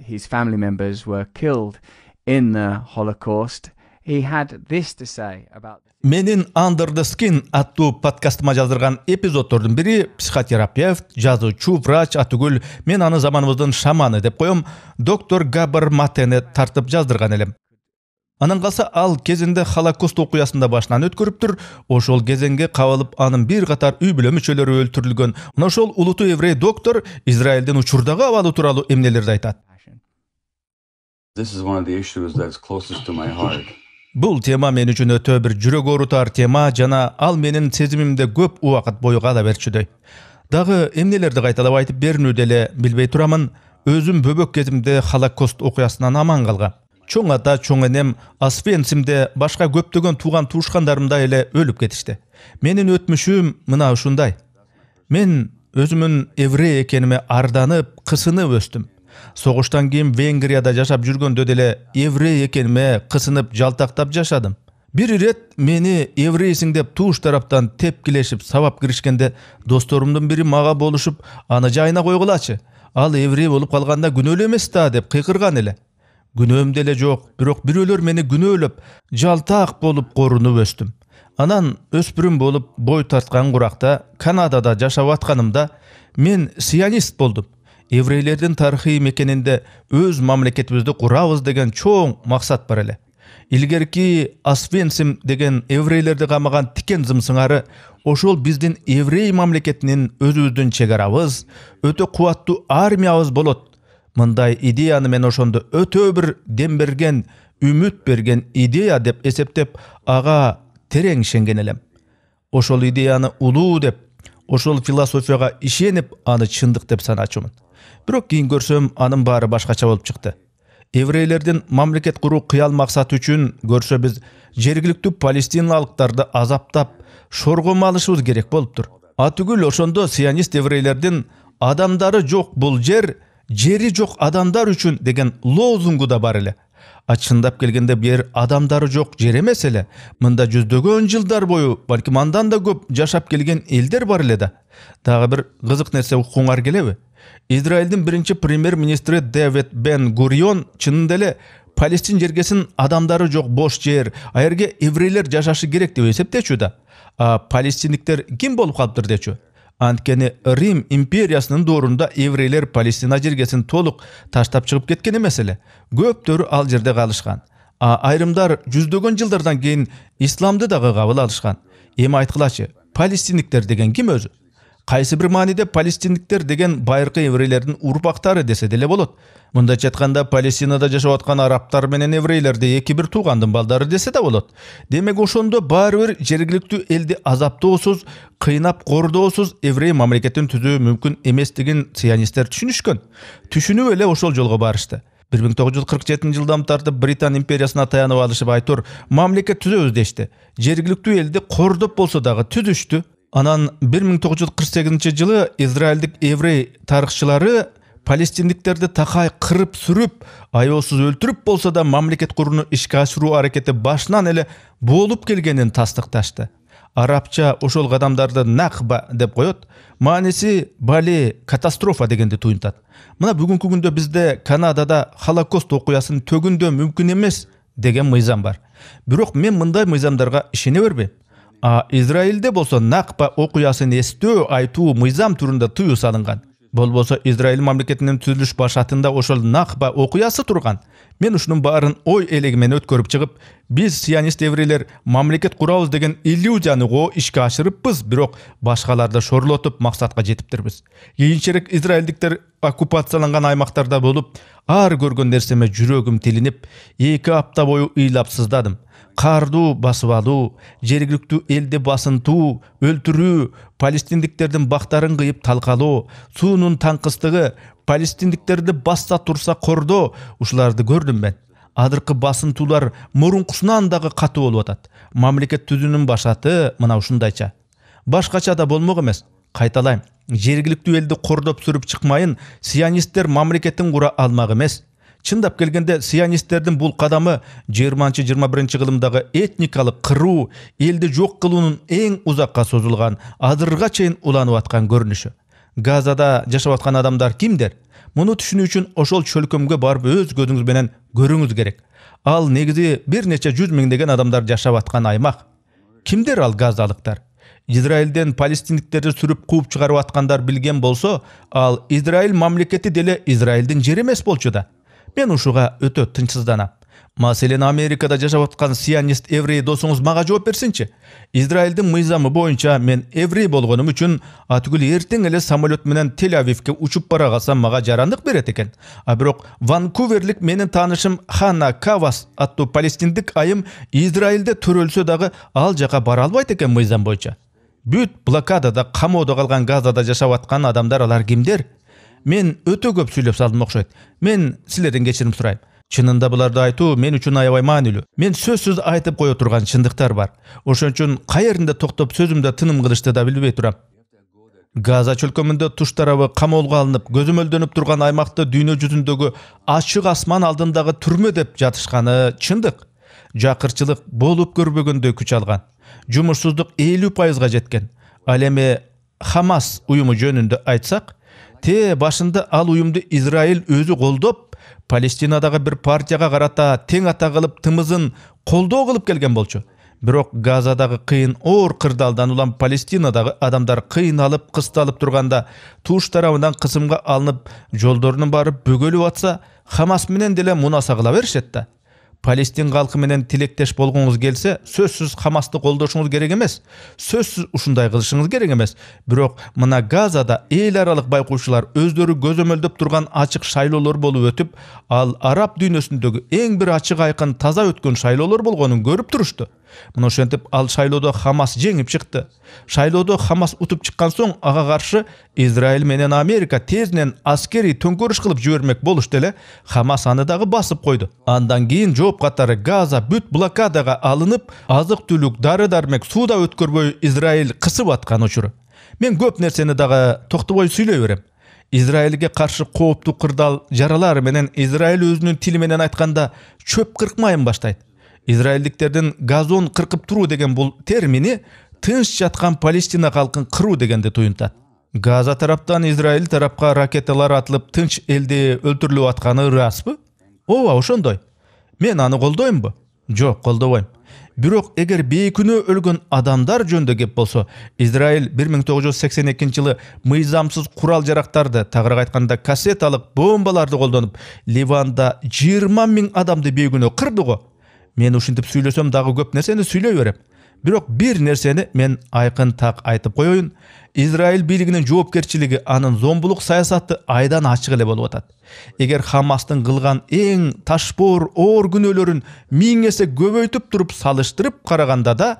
his family members were killed in the Holocaust, he had this to say about менен under the skin аттуу подкастыма жаздырган эпизодтордун бири психотерапевт жазуучу врач атүгүл мен аны заманыбыздын шаманы деп коем доктор габар Матене тартып жаздырган элем анан калса ал кезинде холокост окуясында башынан башынан өткөрүптүр ошол кезеңге кабылып анын бир катар үй бүлө мүчөлөрү өлтүрүлгөн ошол улуту еврей доктор израилдин учурдагы абалы тууралуу эмнелерди айтат бул тема мен үчүн өтө бир жүрөк оорутар тема жана ал менин сезимимди көп убакыт бою кала берчүдөй дагы эмнелерди кайталап айтып берүүнү деле билбей турамын өзүм бөбөк кезимде холокост окуясынан аман калгам чоң ата чоң энем освенцимде башка көптөгөн тууган туушкандарымдай эле өлүп кетишти менин өтмүшүм мына ушундай мен өзүмүн еврей экениме арданып кысынып өстүм Соғыштан кейін венгрияда жашап жүргөндө деле еврей экениме қысынып жалтақтап жашадым Бір ирет мені еврейсің деп тууш тараптан тепкілешіп сабап киришкенде досторумдун бірі маға болушуп аны жайына койгулачы ал еврей болып қалғанда күнөөлүү емес та деп қиқырған эле күнөөм деле жоқ, бирок бирөөлөр мені күнөөлөп жалтақ болып қорынып өстім анан өспүрүм болып бой тартқан куракта канадада жашап атканымда мен сионист болдым еврейлердин тарыхый мекенинде өз мамлекетибизди курабыз деген чоң максат бар эле илгерки Асвенсим деген еврейлерди камаган тикен зымсыңары ошол биздин еврей мамлекетинин өзүбүздүн чек арабыз өтө кубаттуу армиябыз болот мындай идеяны мен ошондо өтө бир дем берген үмүт берген идея деп эсептеп ага терең ишенген элем ошол идеяны улуу деп ошол философияга ишенип аны чындык деп саначумун бирок кийин көрсөм анын баары башкача болуп чыкты еврейлердин мамлекет куруу кыял максаты үчүн көрсө биз жергиликтүү палестиналыктарды азаптап шоргомо алышыбыз керек болуптур атүгүл ошондо сионист еврейлердин адамдары жок бул жер жери жок адамдар үчүн деген лозунгу да бар эле а чындап келгенде бир адамдары жок жер эмес эле мында жүздөгөн жылдар бою балким андан да көп жашап келген элдер бар эле да дагы бир кызык нерсе уккуңар келеби израилдин биринчи премьер министри дэвид бен Гурион чынында эле палестин жергесин адамдары жоқ бош жер ал еврейлер жашашы керек деп эсептечү да а палестиндиктер ким болуп калыптыр дечү анткени рим империясынын доорунда еврейлер палестина жергесин толук таштап чыгып кеткен эмес эле көптөрү ал жерде калышкан а айрымдар жүздөгөн жылдардан кийин исламды дагы кабыл алышкан эми айткылачы палестиндиктер деген ким өзү қайсы бір мааниде палестиндіктер деген байыркы еврейлердин ұрпақтары десе деле болот мындайча айтканда палестинада жашап аткан арабтар менен еврейлерди екі бір туугандын балдары десе да болот демек ошондо баары бир жергиликтүү элди азаптоосуз кыйнап кордоосуз еврей мамлекетин түзүү мүмкүн эместигин сионисттер түшүнүшкөн түшүнүп эле ошол жолго барышты бир миң тогуз жүз кырк жетинчи жылдан тартып британ империясына таянып алышып айтор мамлекет түзөбүз дешти жергиликтүү элди кордоп болсо дагы түзүштү анан 1948 жылы израилдик еврей тарыхчылары палестиндиктерди такай кырып сүрүп аеосуз өлтүрүп болсо да мамлекет курууну ишке ашыруу аракети башынан эле болуп келгенин тастыкташты арабча ошол кадамдарды нахба деп коет мааниси бали катастрофа дегенди туюнтат мына бүгүнкү күндө бизде канадада холокост окуясын төгүндөө мүмкүн эмес деген мыйзам бар бирок мен мындай мыйзамдарга ишене бербейм а израилде болсо накпа окуясын эстөө айтуу мыйзам түрүндө тыюу салынган болбосо израиль мамлекетинин түзүлүш башатында ошол накпа окуясы турган мен ушунун баарын ой элегимен өткөрүп чыгып биз сионист еврейлер мамлекет курабыз деген иллюзияны го ишке ашырыппыз бирок башкаларды шорлотуп максатка жетиптирбиз кийинчерээк израилдиктер оккупацияланган аймақтарда болып, ар көргөн нерсеме жүрөгүм тилинип эки апта бою ыйлап сыздадым каардуу басып алуу жергиликтүү элди басынтуу өлтүрүү палестиндиктердин бактарын кыйып талкалоо суунун таңкыстыгы палестиндиктерди басса турса кордоо ушуларды көрдүм мен азыркы басынтуулар мурункусунан дагы катуу болуп атат мамлекет түзүүнүн башаты мына ушундайча башкача да болмок эмес кайталайм жергілікті елді қордап сүріп шықмайын сионисттер мамлекетин құра алмақ емес Чындап келгенде сионистердің бұл қадамы 20-21 ғылымдағы этникалық қыру елді жоқ кылуунун ең ұзаққа созылған азырға шейін уланып атқан көрініші газада жашап аткан адамдар кимдер мұны түшүнүү үчүн ошол чөлкөмгө барып өз көзүңүз менен керек ал негизи бир нече жүз миңдеген адамдар жашап аткан аймак кимдер ал газалыктар израилден палестиндиктерди сүрүп кууп чыгарып аткандар билген болсо ал израиль мамлекети деле израилдин жери эмес болчу да мен ушуга өтө тынчсызданам маселен америкада жашап аткан сионист еврей досуңуз мага жооп берсинчи израилдин мыйзамы боюнча мен еврей болгонум үчүн атүгүл эртең эле самолет менен тель авивке учуп бара калсам мага жарандык берет экен а бирок ванкуверлик менин таанышым хана кавас аттуу палестиндик айым израилде төрөлсө дагы ал жака бара албайт экен мыйзам боюнча бүт блокадада камоодо калган газада жашап аткан адамдар алар кимдер мен өтө көп сүйлөп салдым окшойт мен силерден кечирим сурайм чынында буларды айтуу мен үчүн аябай маанилүү мен сөзсүз айтып кое турган чындыктар бар ошон үчүн каеринде токтоп сөзүмдө тыным кылышты да билбей турам газа чөлкөмүндө туш тарабы камоолго алынып көзөмөлдөнүп турган аймакты дүйнө жүзүндөгү ачык асман алдындагы түрмө деп жатышканы чындык жакырчылык болуп көрбөгөндөй күч алган жұмыссыздық элүү пайызга жеткен ал эми хамас уюму жөнүндө айтсак те башында ал уюмду израиль өзү колдоп палестинадагы бир партияга карата тең ата кылып тымызын колдоо кылып келген болчу бирок газадагы кыйын оор кырдаалдан улам палестинадагы адамдар кыйналып кысталып турганда туш тарабынан кысымга алынып жолдорунан барып бөгөлүп атса хамас менен деле мунаса кыла беришет да палестин халқы менен тилектеш болгуңуз келсе сөзсүз хамасты колдошуңуз керек эмес сөзсүз ушундай кылышыңыз керек эмес бирок мына газада эл аралык байкуучулар өздөрү көзөмөлдөп турган ачык шайлоолор болуп өтүп ал араб дүйнөсүндөгү эң бир ачык айкын таза өткөн шайлоолор болгонун көрүп турушту мына ошентип ал шайлоодо хамас жеңип чыкты шайлоодо хамас утуп чыккан соң ага каршы израиль менен америка тезинен аскерий төңкөрүш кылып жибермек болушту эле хамас аны дагы басып койду андан кийин жооп катары газа бүт блокадага алынып азык түлүк дары дармек суу да өткөрбөй израиль кысып аткан учур мен көп нерсени дагы токтобой сүйлөй берем израилге каршы кооптуу кырдаал жаралар менен израиль өзүнүн тили менен айтканда чөп кыркмайын баштайт израилдиктердин газон кыркып туруу деген бул термини тынч жаткан палестина калкын кыруу дегенди туюнтат газа тараптан израиль тарапка ракеталар атылып тынч элди өлтүрүлүп атканы ырасбы ооба ошондой мен аны колдоймбу жок колдобойм бирок эгер бейкүнөө өлгөн адамдар жөнүндө кеп болсо израиль бир миң тогуз жүз сексен экинчи жылы мыйзамсыз курал жарактарды тагыраак айтканда кассеталык бомбаларды колдонуп ливанда жыйырма миң адамды бейкүнөө кырды го мен ушинтип сүйлөсөм дагы көп нерсени сүйлөй берем бирок бир нерсени мен айқын так айтып коеюн израиль бийлигинин жоопкерчилиги анын зомбулук саясаты айдан ачык эле болуп атат эгер Хамастың кылган эң ташпор оор күнөөлөрүн миң эсе көбөйтүп туруп салыштырып караганда да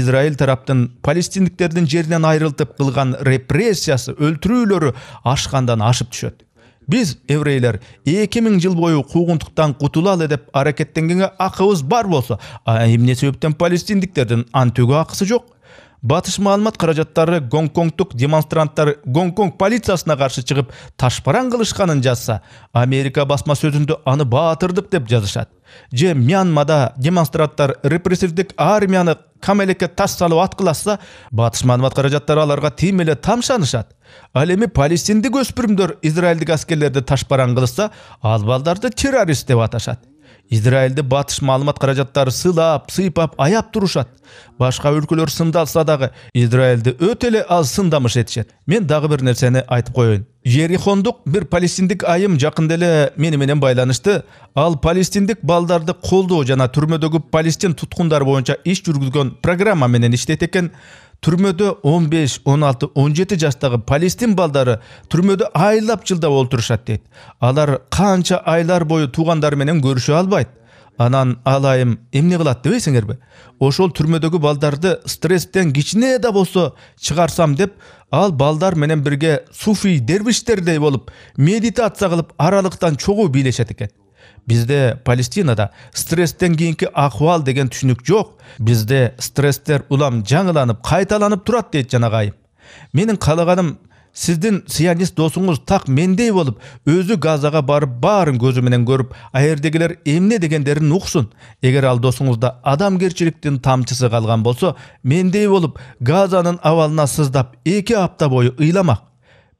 израиль тараптын палестиндиктердин жеринен айрылтып кылган репрессиясы өлтүрүүлөрү ашкандан ашып түшөт биз еврейлер 2000 миң жыл бойы куугунтуктан кутулалы деп аракеттенгенге акыбыз бар болса, эмне себептен палестиндиктердин антөгө ақысы жоқ. батыш маалымат қаражаттары Гонконгтық демонстранттар гонконг полициясына қаршы чыгып ташпаран қылышқанын жазса америка басма сөзінді аны баатырдык деп жазышады. же мьянмада демонстранттар репрессивдік армияны камелекке тас таш салып батыш маалымат қаражаттары аларга тим эле тамшанышат ал эми палестиндик өспүрүмдөр израилдик аскерлерди ташбаран кылышса балдарды террорист деп аташат израилди батыш маалымат каражаттары сылап, сыйпап аяп турушат башка өлкөлөр сындалса дагы израилди өтө эле аз сындамыш этишет мен дагы бир нерсени айтып коеюн жерихондук бир палестиндик айым жакында эле мени менен байланышты ал палестиндик балдарды колдоо жана түрмөдөгү палестин туткундары боюнча иш жүргүзгөн программа менен иштейт экен түрмөдө 15, 16, 17 жаштагы палестин балдары түрмөдө айлап жылдап олтурушат дейт алар канча айлар бою туугандары менен көрүшө албайт анан алайым эмне кылат дебейсиңерби ошол түрмөдөгү балдарды стресстен кичине да болсо чыгарсам деп ал балдар менен бирге суфий дервиштердей болуп медитация кылып аралыктан чогуу бийлешет экен бізде палестинада стресстен кейінгі ахуал деген түсінік жоқ бізде стресстер ұлам жаңыланып қайталанып тұрады дейді жаңағы менің қалағаным сіздің сионист досыңыз тақ мендей болып өзі газаға барып барын көзіменен көріп аердегілер емне дегендерін ұқсын егер ал досыңызда адамгершіліктің тамшысы қалған болса мендей болып газаның ауалына сыздап екі апта бойы ұйламақ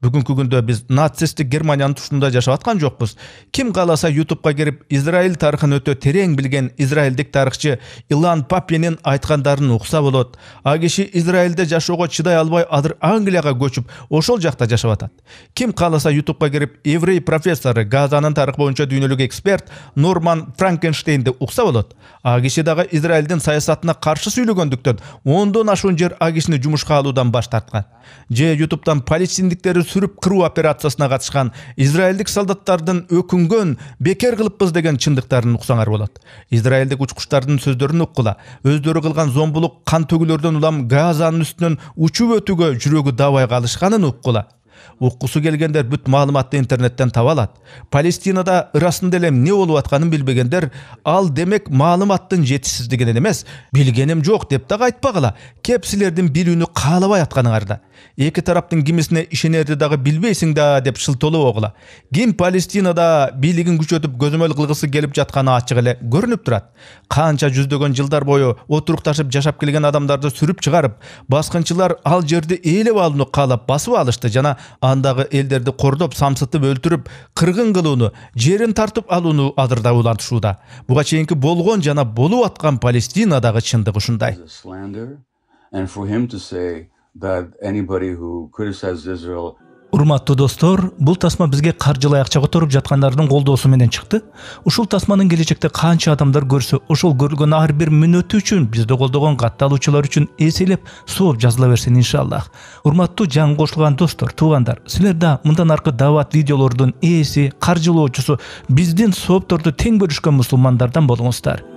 бүгүнкү күндө биз нацисттик германиянын тушунда жашап аткан жокпуз ким кааласа ютубка кирип израиль тарыхын өтө терең билген израилдик тарыхчы илан папинин айткандарын укса болот ал киши израилде жашоого чыдай албай азыр англияга көчүп ошол жакта жашап атат ким кааласа ютубка кирип еврей профессору газанын тарыхы боюнча дүйнөлүк эксперт норман франкенштейнди укса болот ал киши дагы израилдин саясатына каршы сүйлөгөндүктөн ондон ашуун жер ал кишини жумушка алуудан баш тарткан же ютубтан палестиндиктер сүріп қыру операциясына қатысқан израильдік солдаттардың өкінген бекер қылыппыз деген шындықтарын ұқсаңар болады израилдік ұшқыштардың сөздерін ұққыла өздері қылған зомбылық қан төгілерден улам газаның үстінен ұшып өтуге жүрегі давай қалышқанын ұққыла ұққысы келгендер бүт маалыматты интернеттен таба алады палестинада расында эле не болуп атканын билбегендер ал демек маалыматтын жетишсиздигинен эмес билгеним жок деп дагы айтпагыла кеп силердин билүүнү каалабай атканыңарда эки тараптын кимисине ишенерди дагы билбейсиң да деп шылтолу угула ким палестинада бийлигин күчөтүп көзөмөл кылгысы келип жатканы ачык эле көрүнүп турат канча жүздөгөн жылдар бою отурукташып жашап келген адамдарды сүрүп чыгарып баскынчылар ал жерди ээлеп алууну каалап басып алышты жана андагы элдерди кордоп самсытып өлтүрүп кыргын кылууну жерин тартып алууну адырдап улантышууда буга чейинки болгон жана болуп аткан палестинадагы чындык ушундай урматтуу достор бул тасма бизге каржылай акча которуп жаткандардын колдоосу менен чыкты ушул тасманын келечекте канча адамдар көрсө ошол көрүлгөн ар бир мүнөтү үчүн бизди колдогон катталуучулар үчүн эселеп сооп жазыла берсин иншаллах урматтуу жаңы кошулган достор туугандар силер да мындан аркы даават видеолордун ээси каржылоочусу биздин соопторду тең бөлүшкөн мусулмандардан болуңуздар